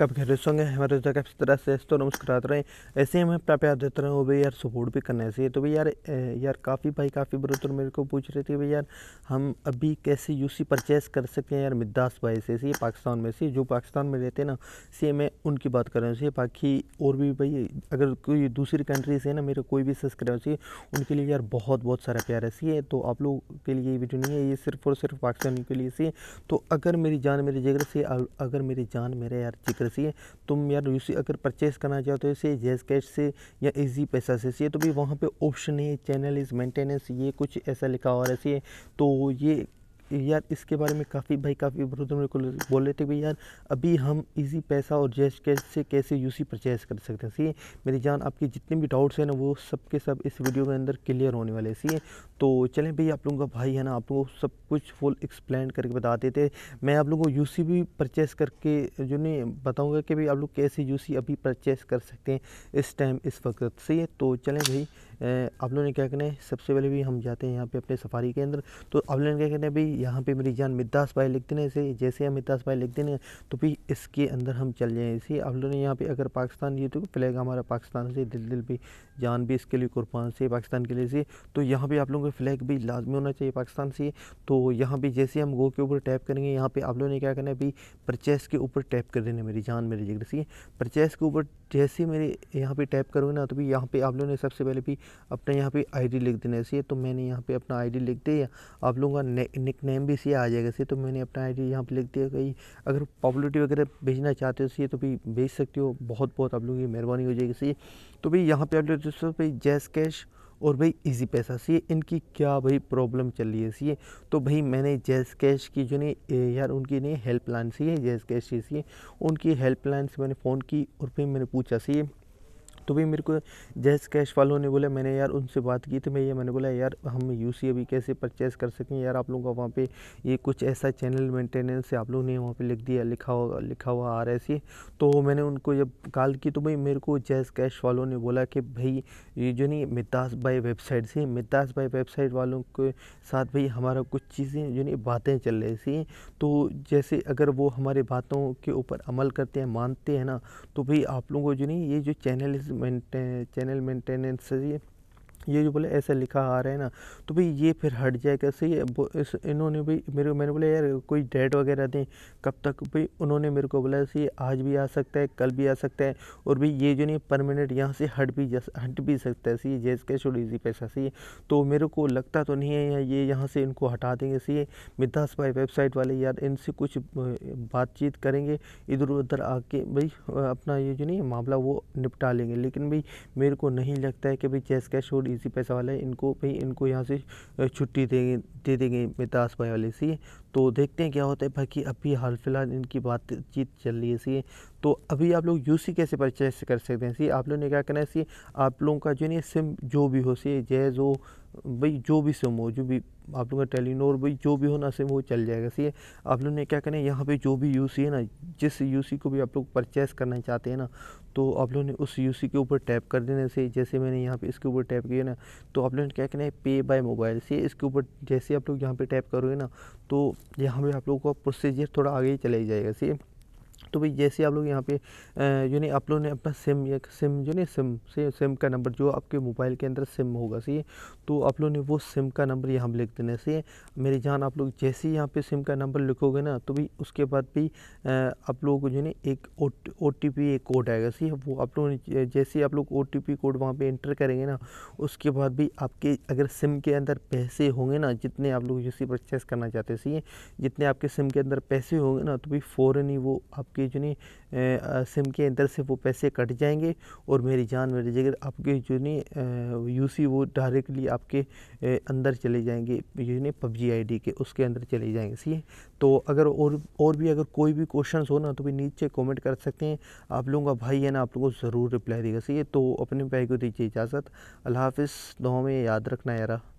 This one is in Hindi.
कब घर सोंगे हमारे जगह इस तरह से तो नमस्कार रहे ऐसे ही हमें अपना प्यार देते रहे वो भी यार सपोर्ट भी करना चाहिए तो भाई यार यार काफ़ी भाई काफ़ी ब्रदर मेरे को पूछ रहे थे भाई यार हम अभी कैसे यूसी परचेस कर सकते हैं यार मिद्दास भाई से ये पाकिस्तान में से जो पाकिस्तान में रहते हैं ना से मैं उनकी बात कर रहा हूँ बाकी और भी भाई अगर कोई दूसरी कंट्री से ना मेरे कोई भी सब्सक्राइबर चाहिए उनके लिए यार बहुत बहुत सारा प्यार है तो आप लोग के लिए ये वीडियो नहीं है ये सिर्फ और सिर्फ पाकिस्तान के लिए सी तो अगर मेरी जान मेरे जगह से अगर मेरी जान मेरे यार जिगर रसी है तुम यार यूसी अगर परचेज करना चाहो तो इसे जैस कैश से या इजी पैसा से ये तो भी वहाँ पे ऑप्शन है चैनल इज़ मेंटेनेंस ये कुछ ऐसा लिखा हुआ ऐसी है तो ये यार इसके बारे में काफ़ी भाई काफ़ी ब्रदर मेरे को बोल रहे थे भाई यार अभी हम इजी पैसा और जैश कैश से कैसे यूसी परचेज कर सकते हैं सी मेरी जान आपकी जितने भी डाउट्स हैं ना वो सब के सब इस वीडियो के अंदर क्लियर होने वाले सी तो चलें भाई आप लोगों का भाई है ना आप लोगों को सब कुछ फुल एक्सप्लेन करके बता देते मैं आप लोगों को यू भी परचेस करके जो नहीं बताऊँगा कि भाई आप लोग कैसे यू अभी परचेस कर सकते हैं इस टाइम इस वक्त है तो चलें भाई आप लोगों ने क्या करना है सबसे पहले भी हम जाते हैं यहाँ पे अपने सफारी के अंदर तो आप लोगों ने क्या करना है भाई यहाँ पे मेरी जान मिद्दास भाई लिख देने से जैसे हम मिद्दास भाई लिख देने तो भी इसके अंदर हम चल जाएँ इसी आप लोगों ने यहाँ पर अगर पाकिस्तान ये तो फ्लैग हमारा पाकिस्तान से दिल दिल भी जान भी इसके लिए कुर्बान से पाकिस्तान के लिए से तो यहाँ पर आप लोगों का फ्लैग भी लाजमी होना चाहिए पाकिस्तान से तो यहाँ पर जैसे हम गो के ऊपर टैप करेंगे यहाँ पर आप लोगों ने क्या करना है भाई परचेस के ऊपर टैप कर देना मेरी जान मेरे जिक्र से परचेस के ऊपर जैसे मेरे यहाँ पर टैप करोगे ना तो भी यहाँ पर आप लोगों ने सबसे पहले भी अपने यहाँ पे आईडी लिख देना है तो मैंने यहाँ पे अपना आईडी लिख दिया आप लोगों का निक नेम भी इसी आ जाएगा सी तो मैंने अपना आईडी यहाँ पे लिख दिया कहीं अगर पॉपुलरिटी वगैरह भेजना चाहते हो सी तो भी भेज सकते हो बहुत बहुत आप लोगों की मेहरबानी हो जाएगी सी तो भाई यहाँ पे आप लोग भाई जैस कैश और भाई इजी पैसा सी इनकी क्या भाई प्रॉब्लम चल रही है सी तो भाई मैंने जैस कैश की जो नहीं यार उनकी नहीं हेल्पलाइन सी है जैस कैश की सी उनकी हेल्पलाइन से मैंने फ़ोन की और फिर मैंने पूछा सी तो भाई मेरे को जैस कैश वालों ने बोला मैंने यार उनसे बात की तो मैं ये मैंने बोला यार हम यू सी अभी कैसे परचेज़ कर सकें यार आप लोगों का वहाँ पे ये कुछ ऐसा चैनल मेंटेनेंस है आप लोगों ने वहाँ पे लिख दिया लिखा हुआ लिखा हुआ आ रहा है तो मैंने उनको जब कॉल की तो भाई मेरे को जैस कैश वालों ने बोला कि भाई ये जो नहीं मितास बाई वेबसाइट से मितास बाई वेबसाइट वालों के साथ भाई हमारा कुछ चीज़ें जो नहीं बातें चल रही थी तो जैसे अगर वो हमारे बातों के ऊपर अमल करते हैं मानते हैं ना तो भाई आप लोगों को जो नहीं ये जो चैनल मेंटे, चैनल मेंटेनेंस है ये जो बोले ऐसे लिखा आ रहा है ना तो भाई ये फिर हट जाए कैसे ये इस इन्होंने भी मेरे मैंने बोला यार कोई डेट वगैरह दें कब तक भाई उन्होंने मेरे को बोला ऐसे आज भी आ सकता है कल भी आ सकता है और भाई ये जो नहीं परमानेंट यहाँ से हट भी जा हट भी सकता है सही जैस कैश और इजी पैसा सही तो मेरे को लगता तो नहीं है यार ये यहाँ से इनको हटा देंगे सही मितास भाई वेबसाइट वाले यार इनसे कुछ बातचीत करेंगे इधर उधर आके भाई अपना ये जो नहीं मामला वो निपटा लेंगे लेकिन भाई मेरे को नहीं लगता है कि भाई जैस कैश और इसी पैसा वाला इनको भाई इनको यहाँ से छुट्टी देंगे दे देंगे मितास भाई वाले से तो देखते हैं क्या होता है बाकी अभी हाल फिलहाल इनकी बातचीत चल रही है सी तो अभी आप लोग यू कैसे परचेस कर सकते हैं सी आप लोग ने क्या करना है सी आप लोगों का जो नहीं सिम जो भी हो सी जैज़ हो भाई जो भी सिम हो जो भी आप लोगों का टेलीनोर भाई जो भी हो ना सिम वो चल जाएगा सी आप लोग ने क्या करना है यहाँ पे जो भी यूसी है ना जिस यूसी को भी आप लोग परचेस करना चाहते हैं ना तो आप लोगों ने उस यूसी के ऊपर टैप कर देने से जैसे मैंने यहाँ पे इसके ऊपर टैप किया ना तो आप लोगों ने क्या करना है पे बाय मोबाइल से इसके ऊपर जैसे आप लोग यहाँ पे टैप करोगे ना तो यहाँ पे आप लोगों का प्रोसीजर थोड़ा आगे ही चला जाएगा सी तो भाई जैसे आप लोग यहाँ पे जो नहीं आप लोगों ने अपना सिम या सिम जो नहीं सिम से सिम का नंबर जो आपके मोबाइल के अंदर सिम होगा सही तो आप लोगों ने वो सिम का नंबर यहाँ पर लिख देना सही मेरी जान आप लोग जैसे ही यहाँ पे सिम का नंबर लिखोगे ना तो भाई उसके बाद भी आप लोगों को जो है एक ओ एक कोड आएगा सही वो आप लोग जैसे आप लोग ओ कोड वहाँ पर इंटर करेंगे ना उसके बाद भी आपके अगर सिम के अंदर पैसे होंगे ना जितने आप लोग जैसे परचेस करना चाहते सही जितने आपके सिम के अंदर पैसे होंगे ना तो भाई फ़ौरन ही वो आप आपके जो सिम के अंदर से वो पैसे कट जाएंगे और मेरी जान मेरे जगह आपके जो यूसी वो डायरेक्टली आपके अंदर चले जाएंगे जो पबजी आईडी के उसके अंदर चले जाएंगे सी तो अगर और और भी अगर कोई भी क्वेश्चन हो ना तो भी नीचे कमेंट कर सकते हैं आप लोगों का भाई है ना आप लोगों को ज़रूर रिप्लाई देगा सही तो अपने भाई को दीजिए इजाज़त अल्लाह हाफिज़ दो में याद रखना यारा